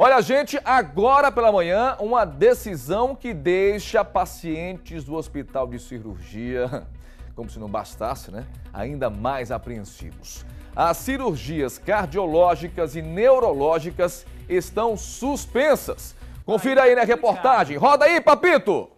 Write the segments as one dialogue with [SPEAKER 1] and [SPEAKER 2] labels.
[SPEAKER 1] Olha, gente, agora pela manhã, uma decisão que deixa pacientes do hospital de cirurgia, como se não bastasse, né? Ainda mais apreensivos. As cirurgias cardiológicas e neurológicas estão suspensas. Confira aí na reportagem. Roda aí, Papito!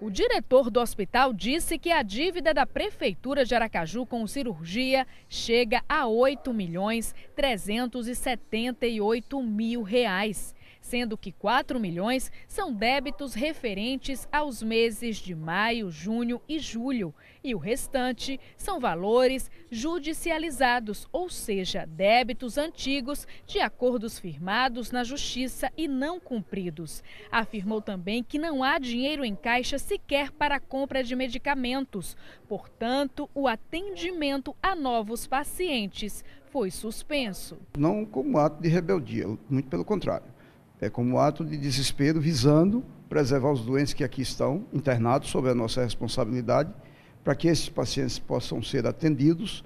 [SPEAKER 2] O diretor do hospital disse que a dívida da Prefeitura de Aracaju com cirurgia chega a 8 milhões 378 mil reais sendo que 4 milhões são débitos referentes aos meses de maio, junho e julho, e o restante são valores judicializados, ou seja, débitos antigos de acordos firmados na justiça e não cumpridos. Afirmou também que não há dinheiro em caixa sequer para a compra de medicamentos, portanto, o atendimento a novos pacientes foi suspenso.
[SPEAKER 3] Não como ato de rebeldia, muito pelo contrário é como ato de desespero visando preservar os doentes que aqui estão internados sob a nossa responsabilidade, para que esses pacientes possam ser atendidos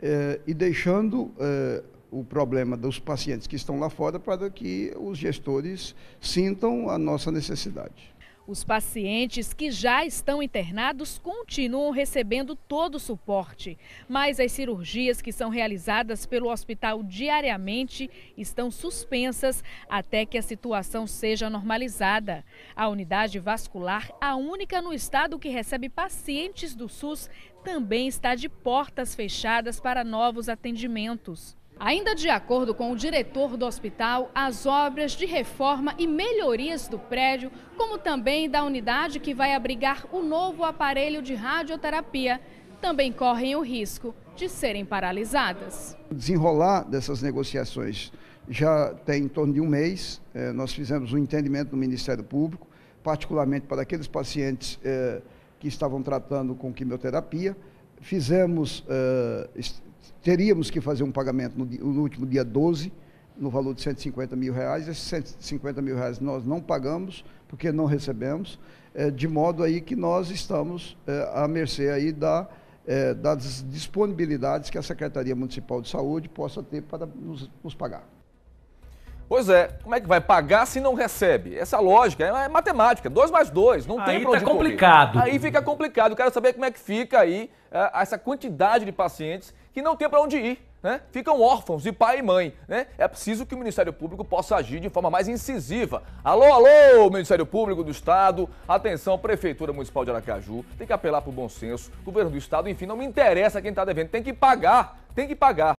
[SPEAKER 3] eh, e deixando eh, o problema dos pacientes que estão lá fora para que os gestores sintam a nossa necessidade.
[SPEAKER 2] Os pacientes que já estão internados continuam recebendo todo o suporte, mas as cirurgias que são realizadas pelo hospital diariamente estão suspensas até que a situação seja normalizada. A unidade vascular, a única no estado que recebe pacientes do SUS, também está de portas fechadas para novos atendimentos. Ainda de acordo com o diretor do hospital, as obras de reforma e melhorias do prédio, como também da unidade que vai abrigar o novo aparelho de radioterapia, também correm o risco de serem paralisadas.
[SPEAKER 3] O desenrolar dessas negociações já tem em torno de um mês. Eh, nós fizemos um entendimento no Ministério Público, particularmente para aqueles pacientes eh, que estavam tratando com quimioterapia. Fizemos eh, teríamos que fazer um pagamento no, no, último dia 12, no valor de 150 mil reais. Esses 150 mil reais nós não pagamos, porque não recebemos, é, de modo aí que nós estamos é, à mercê aí da, é, das disponibilidades que a Secretaria Municipal de Saúde possa ter para nos, nos pagar.
[SPEAKER 1] Pois é, como é que vai pagar se não recebe? Essa lógica é matemática, 2 mais 2, não aí tem pra fica tá complicado. Correr. Aí fica complicado, quero saber como é que fica aí eh, essa quantidade de pacientes que não tem para onde ir, né? Ficam órfãos de pai e mãe, né? É preciso que o Ministério Público possa agir de forma mais incisiva. Alô, alô, Ministério Público do Estado, atenção, Prefeitura Municipal de Aracaju, tem que apelar pro bom senso, governo do Estado, enfim, não me interessa quem tá devendo, tem que pagar, tem que pagar.